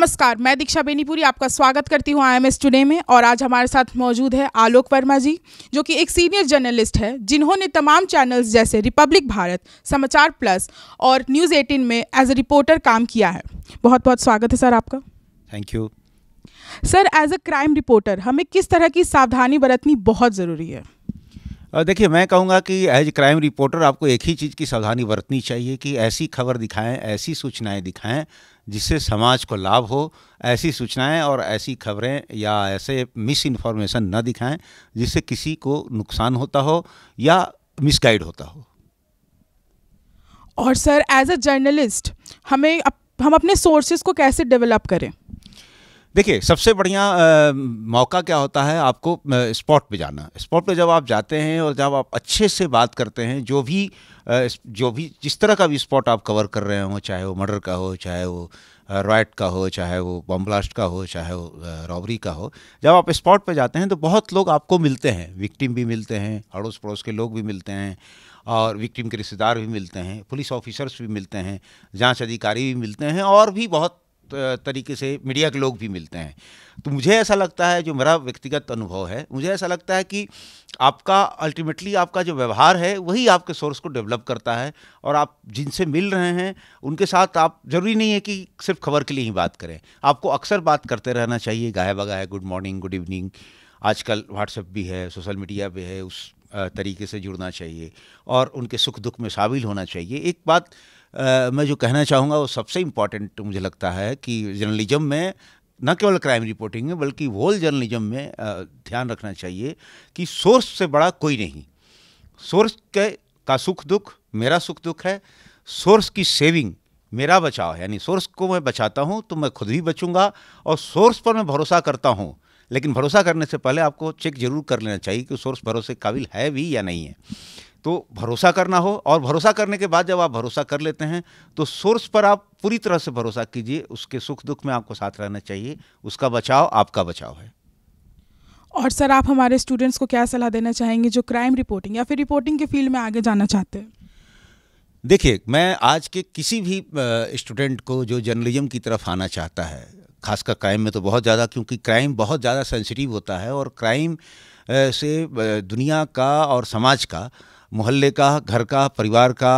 नमस्कार मैं दीक्षा बेनीपुरी आपका स्वागत करती हूँ आई एम टुडे में और आज हमारे साथ मौजूद है आलोक वर्मा जी जो कि एक सीनियर जर्नलिस्ट है जिन्होंने तमाम चैनल्स जैसे रिपब्लिक भारत समाचार प्लस और न्यूज़ एटीन में एज ए रिपोर्टर काम किया है बहुत बहुत स्वागत है सर आपका thank you sir as a crime reporter हमें किस तरह की सावधानी बरतनी बहुत ज़रूरी है देखिए मैं कहूँगा कि एज क्राइम रिपोर्टर आपको एक ही चीज़ की सावधानी बरतनी चाहिए कि ऐसी खबर दिखाएं ऐसी सूचनाएं दिखाएं जिससे समाज को लाभ हो ऐसी सूचनाएं और ऐसी खबरें या ऐसे मिस इन्फॉर्मेशन न दिखाएं जिससे किसी को नुकसान होता हो या मिसगाइड होता हो और सर एज अ जर्नलिस्ट हमें हम अपने सोर्सेज को कैसे डेवलप करें देखिए सबसे बढ़िया मौका क्या होता है आपको स्पॉट पे जाना स्पॉट पे जब आप जाते हैं और जब आप अच्छे से बात करते हैं जो भी आ, जो भी जिस तरह का भी स्पॉट आप कवर कर रहे हो चाहे वो मर्डर का हो चाहे वो रॉयट का हो चाहे वो बम ब्लास्ट का हो चाहे वो रॉबरी का हो जब आप स्पॉट पे जाते हैं तो बहुत लोग आपको मिलते हैं विक्टिम भी मिलते हैं अड़ोस पड़ोस के लोग भी मिलते हैं और विक्टिम के रिश्तेदार भी मिलते हैं पुलिस ऑफिसर्स भी मिलते हैं जांच अधिकारी भी मिलते हैं और भी बहुत तरीके से मीडिया के लोग भी मिलते हैं तो मुझे ऐसा लगता है जो मेरा व्यक्तिगत अनुभव है मुझे ऐसा लगता है कि आपका अल्टीमेटली आपका जो व्यवहार है वही आपके सोर्स को डेवलप करता है और आप जिनसे मिल रहे हैं उनके साथ आप ज़रूरी नहीं है कि सिर्फ खबर के लिए ही बात करें आपको अक्सर बात करते रहना चाहिए गाय बगाए गुड मॉर्निंग गुड इवनिंग आजकल व्हाट्सएप भी है सोशल मीडिया भी है उस तरीके से जुड़ना चाहिए और उनके सुख दुख में शामिल होना चाहिए एक बात आ, मैं जो कहना चाहूँगा वो सबसे इम्पॉर्टेंट मुझे लगता है कि जर्नलिज्म में न केवल क्राइम रिपोर्टिंग में बल्कि होल जर्नलिज्म में आ, ध्यान रखना चाहिए कि सोर्स से बड़ा कोई नहीं सोर्स के का सुख दुख मेरा सुख दुख है सोर्स की सेविंग मेरा बचाव है यानी सोर्स को मैं बचाता हूँ तो मैं खुद भी बचूंगा और सोर्स पर मैं भरोसा करता हूँ लेकिन भरोसा करने से पहले आपको चेक जरूर कर लेना चाहिए कि सोर्स भरोसे काबिल है भी या नहीं है तो भरोसा करना हो और भरोसा करने के बाद जब आप भरोसा कर लेते हैं तो सोर्स पर आप पूरी तरह से भरोसा कीजिए उसके सुख दुख में आपको साथ रहना चाहिए उसका बचाव आपका बचाव है और सर आप हमारे स्टूडेंट्स को क्या सलाह देना चाहेंगे जो क्राइम रिपोर्टिंग या फिर रिपोर्टिंग के फील्ड में आगे जाना चाहते हैं देखिए मैं आज के किसी भी स्टूडेंट को जो जर्नलिज्म की तरफ आना चाहता है खासकर क्राइम में तो बहुत ज़्यादा क्योंकि क्राइम बहुत ज़्यादा सेंसिटिव होता है और क्राइम से दुनिया का और समाज का मोहल्ले का घर का परिवार का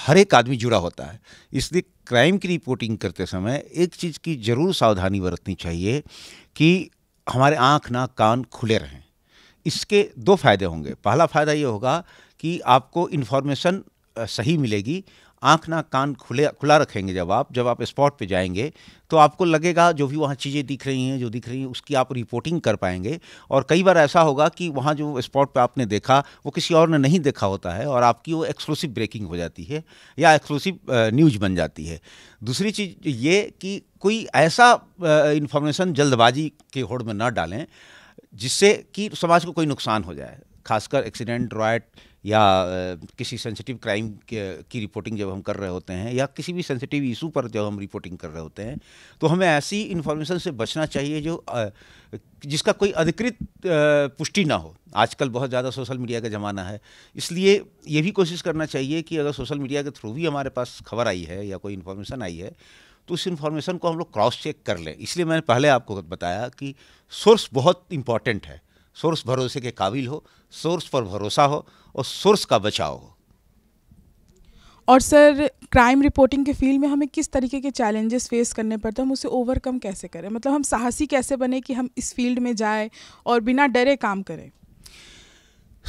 हर एक आदमी जुड़ा होता है इसलिए क्राइम की रिपोर्टिंग करते समय एक चीज़ की ज़रूर सावधानी बरतनी चाहिए कि हमारे आँख नाक कान खुले रहें इसके दो फायदे होंगे पहला फ़ायदा ये होगा कि आपको इन्फॉर्मेशन सही मिलेगी आँख ना कान खुले खुला रखेंगे जब आप जब आप स्पॉट पे जाएंगे तो आपको लगेगा जो भी वहाँ चीज़ें दिख रही हैं जो दिख रही हैं उसकी आप रिपोर्टिंग कर पाएंगे और कई बार ऐसा होगा कि वहाँ जो स्पॉट पे आपने देखा वो किसी और ने नहीं देखा होता है और आपकी वो एक्सक्लूसिव ब्रेकिंग हो जाती है या एक्सक्लूसिव न्यूज़ बन जाती है दूसरी चीज़ ये कि कोई ऐसा इन्फॉर्मेशन जल्दबाजी के होड़ में ना डालें जिससे कि समाज को कोई नुकसान हो जाए खासकर एक्सीडेंट रॉयट या किसी सेंसिटिव क्राइम की रिपोर्टिंग जब हम कर रहे होते हैं या किसी भी सेंसिटिव इशू पर जब हम रिपोर्टिंग कर रहे होते हैं तो हमें ऐसी इन्फॉर्मेशन से बचना चाहिए जो जिसका कोई अधिकृत पुष्टि ना हो आजकल बहुत ज़्यादा सोशल मीडिया का ज़माना है इसलिए ये भी कोशिश करना चाहिए कि अगर सोशल मीडिया के थ्रू भी हमारे पास खबर आई है या कोई इन्फॉर्मेशन आई है तो उस इन्फॉर्मेशन को हम लोग क्रॉस चेक कर लें इसलिए मैंने पहले आपको बताया कि सोर्स बहुत इम्पॉर्टेंट है सोर्स भरोसे के काबिल हो सोर्स पर भरोसा हो और सोर्स का बचाव हो और सर क्राइम रिपोर्टिंग के फील्ड में हमें किस तरीके के चैलेंजेस फेस करने पड़ते हैं हम उसे ओवरकम कैसे करें मतलब हम साहसी कैसे बने कि हम इस फील्ड में जाएं और बिना डरे काम करें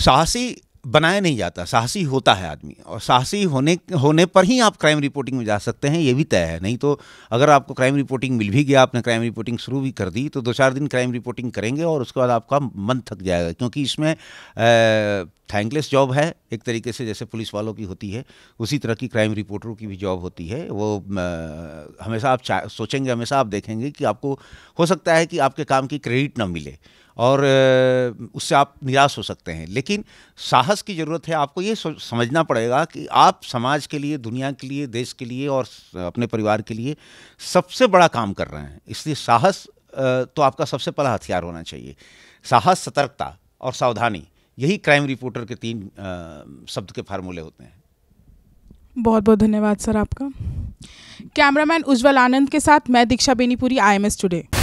साहसी बनाया नहीं जाता साहसी होता है आदमी और साहसी होने होने पर ही आप क्राइम रिपोर्टिंग में जा सकते हैं ये भी तय है नहीं तो अगर आपको क्राइम रिपोर्टिंग मिल भी गया आपने क्राइम रिपोर्टिंग शुरू भी कर दी तो दो चार दिन क्राइम रिपोर्टिंग करेंगे और उसके बाद आपका मन थक जाएगा क्योंकि इसमें थैंकलेस जॉब है एक तरीके से जैसे पुलिस वालों की होती है उसी तरह की क्राइम रिपोर्टरों की भी जॉब होती है वो हमेशा आप सोचेंगे हमेशा आप देखेंगे कि आपको हो सकता है कि आपके काम की क्रेडिट ना मिले और उससे आप निराश हो सकते हैं लेकिन साहस की ज़रूरत है आपको ये समझना पड़ेगा कि आप समाज के लिए दुनिया के लिए देश के लिए और अपने परिवार के लिए सबसे बड़ा काम कर रहे हैं इसलिए साहस तो आपका सबसे पहला हथियार होना चाहिए साहस सतर्कता और सावधानी यही क्राइम रिपोर्टर के तीन शब्द के फार्मूले होते हैं बहुत बहुत धन्यवाद सर आपका कैमरामैन उज्ज्वल आनंद के साथ मैं Diksha Benipuri I M S today